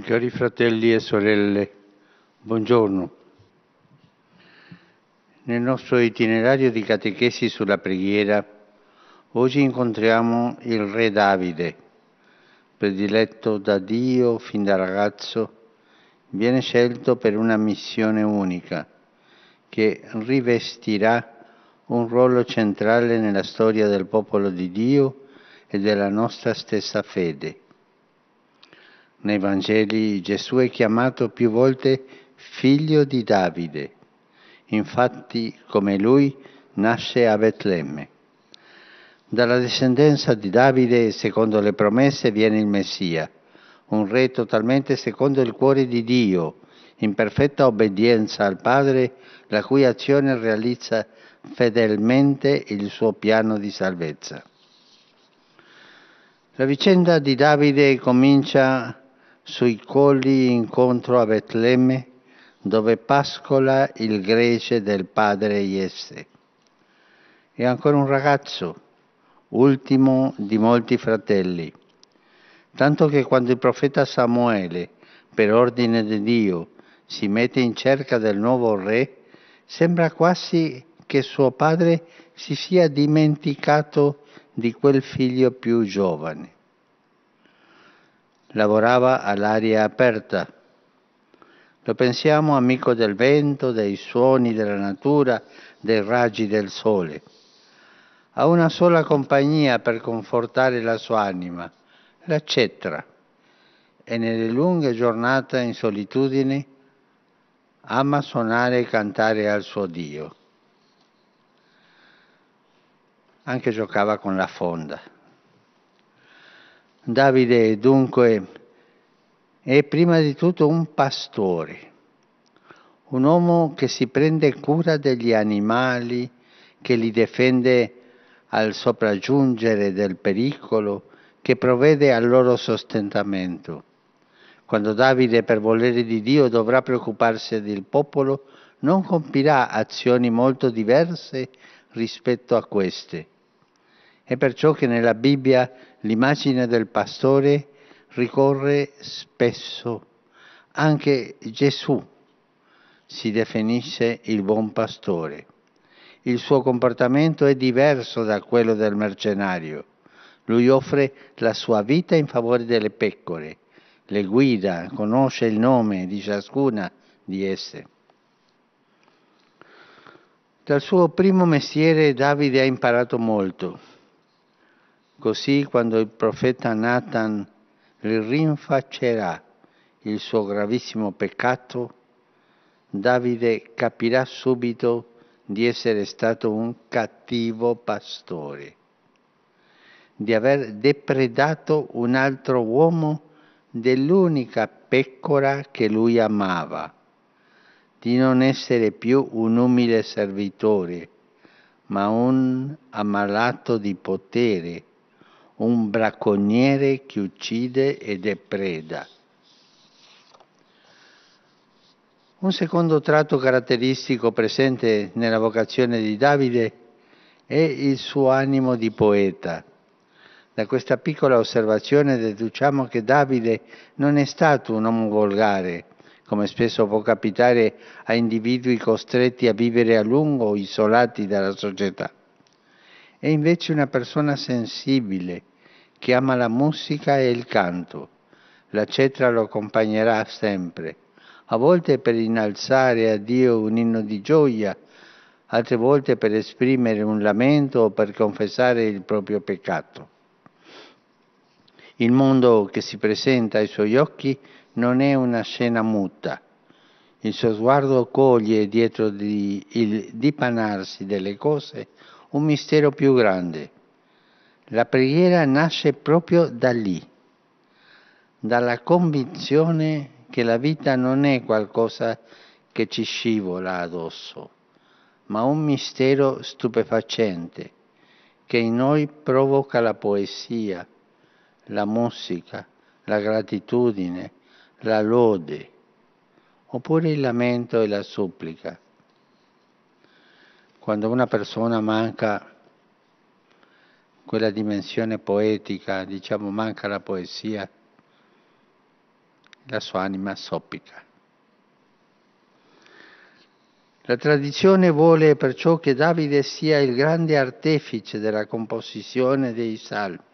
Cari fratelli e sorelle, buongiorno. Nel nostro itinerario di catechesi sulla preghiera, oggi incontriamo il re Davide, prediletto da Dio fin da ragazzo, viene scelto per una missione unica che rivestirà un ruolo centrale nella storia del popolo di Dio e della nostra stessa fede nei Vangeli Gesù è chiamato più volte figlio di Davide. Infatti, come lui, nasce a Betlemme. Dalla discendenza di Davide, secondo le promesse, viene il Messia, un re totalmente secondo il cuore di Dio, in perfetta obbedienza al Padre, la cui azione realizza fedelmente il suo piano di salvezza. La vicenda di Davide comincia sui colli incontro a Betlemme, dove pascola il grece del padre Iesse. E ancora un ragazzo, ultimo di molti fratelli, tanto che quando il profeta Samuele, per ordine di Dio, si mette in cerca del nuovo re, sembra quasi che suo padre si sia dimenticato di quel figlio più giovane lavorava all'aria aperta. Lo pensiamo amico del vento, dei suoni della natura, dei raggi del sole. Ha una sola compagnia per confortare la sua anima, la cetra. E nelle lunghe giornate in solitudine ama suonare e cantare al suo Dio. Anche giocava con la fonda. Davide dunque è prima di tutto un pastore, un uomo che si prende cura degli animali, che li difende al sopraggiungere del pericolo, che provvede al loro sostentamento. Quando Davide, per volere di Dio, dovrà preoccuparsi del popolo, non compirà azioni molto diverse rispetto a queste è perciò che nella Bibbia l'immagine del pastore ricorre spesso. Anche Gesù si definisce il buon pastore. Il suo comportamento è diverso da quello del mercenario. Lui offre la sua vita in favore delle pecore, le guida, conosce il nome di ciascuna di esse. Dal suo primo mestiere Davide ha imparato molto Così quando il profeta Nathan gli rinfaccerà il suo gravissimo peccato, Davide capirà subito di essere stato un cattivo pastore, di aver depredato un altro uomo dell'unica pecora che lui amava, di non essere più un umile servitore, ma un ammalato di potere un bracconiere che uccide ed è preda. Un secondo tratto caratteristico presente nella vocazione di Davide è il suo animo di poeta. Da questa piccola osservazione deduciamo che Davide non è stato un uomo volgare, come spesso può capitare a individui costretti a vivere a lungo isolati dalla società. È invece una persona sensibile che ama la musica e il canto. La cetra lo accompagnerà sempre, a volte per innalzare a Dio un inno di gioia, altre volte per esprimere un lamento o per confessare il proprio peccato. Il mondo che si presenta ai suoi occhi non è una scena muta. Il suo sguardo coglie dietro di il dipanarsi delle cose un mistero più grande. La preghiera nasce proprio da lì, dalla convinzione che la vita non è qualcosa che ci scivola addosso, ma un mistero stupefacente che in noi provoca la poesia, la musica, la gratitudine, la lode, oppure il lamento e la supplica. Quando una persona manca quella dimensione poetica, diciamo manca la poesia, la sua anima soppica. La tradizione vuole perciò che Davide sia il grande artefice della composizione dei salmi.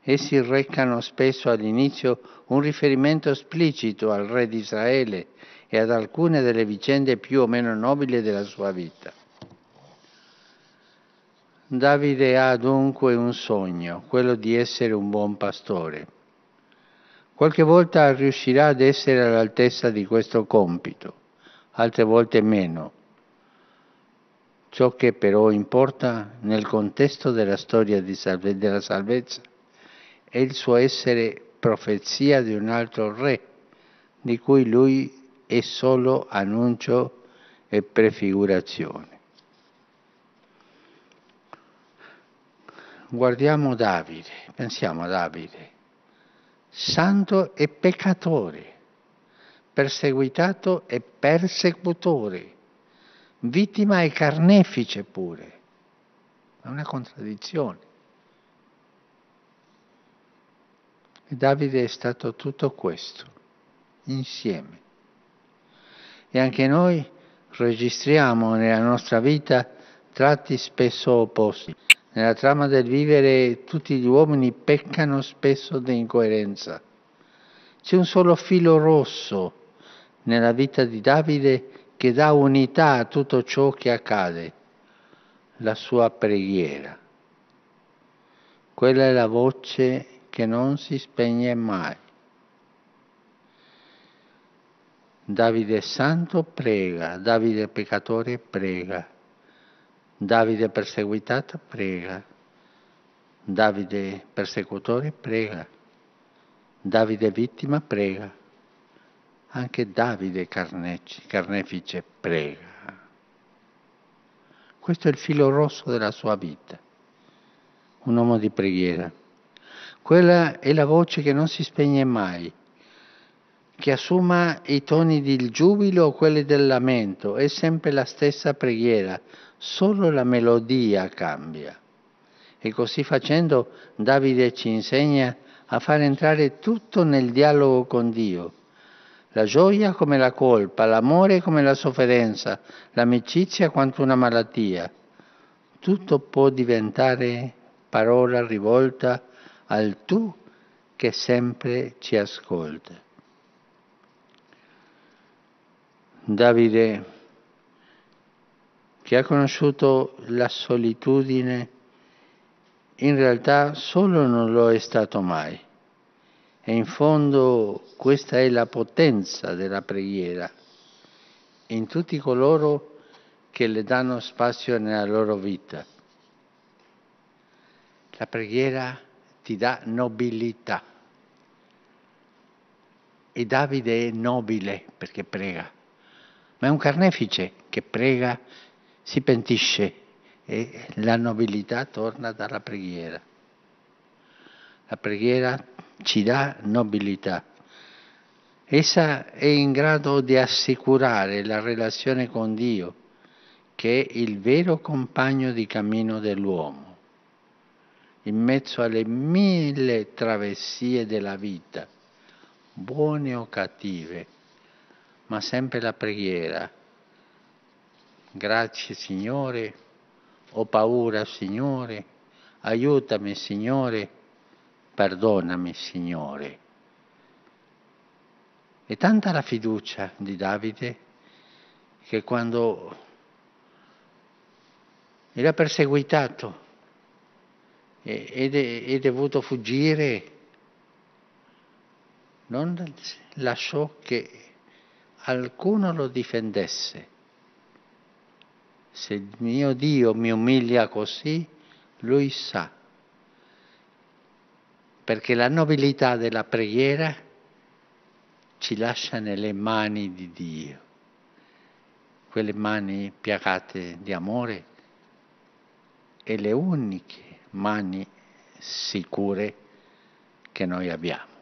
Essi recano spesso all'inizio un riferimento esplicito al re di Israele e ad alcune delle vicende più o meno nobili della sua vita. Davide ha dunque un sogno, quello di essere un buon pastore. Qualche volta riuscirà ad essere all'altezza di questo compito, altre volte meno. Ciò che però importa nel contesto della storia salve- della salvezza è il suo essere profezia di un altro re, di cui lui è solo annuncio e prefigurazione. guardiamo Davide, pensiamo a Davide, santo e peccatore, perseguitato e persecutore, vittima e carnefice pure. È una contraddizione. E Davide è stato tutto questo, insieme. E anche noi registriamo nella nostra vita tratti spesso opposti. Nella trama del vivere tutti gli uomini peccano spesso di incoerenza. C'è un solo filo rosso nella vita di Davide che dà unità a tutto ciò che accade, la sua preghiera. Quella è la voce che non si spegne mai. Davide santo prega, Davide peccatore prega. Davide perseguitato, prega. Davide persecutore, prega. Davide vittima, prega. Anche Davide carneci, carnefice, prega. Questo è il filo rosso della sua vita, un uomo di preghiera. Quella è la voce che non si spegne mai che assuma i toni del giubilo o quelli del lamento, è sempre la stessa preghiera, solo la melodia cambia. E così facendo Davide ci insegna a far entrare tutto nel dialogo con Dio. La gioia come la colpa, l'amore come la sofferenza, l'amicizia quanto una malattia. Tutto può diventare parola rivolta al tu che sempre ci ascolta. Davide, che ha conosciuto la solitudine, in realtà solo non lo è stato mai. E in fondo questa è la potenza della preghiera in tutti coloro che le danno spazio nella loro vita. La preghiera ti dà nobilità. E Davide è nobile perché prega ma è un carnefice che prega, si pentisce e la nobiltà torna dalla preghiera. La preghiera ci dà nobiltà. Essa è in grado di assicurare la relazione con Dio, che è il vero compagno di cammino dell'uomo, in mezzo alle mille travessie della vita, buone o cattive ma sempre la preghiera. Grazie Signore, ho paura Signore, aiutami Signore, perdonami Signore. E tanta la fiducia di Davide che quando era perseguitato ed è, è dovuto fuggire, non lasciò che alcuno lo difendesse. Se il mio Dio mi umilia così, lui sa, perché la nobiltà della preghiera ci lascia nelle mani di Dio, quelle mani piagate di amore e le uniche mani sicure che noi abbiamo.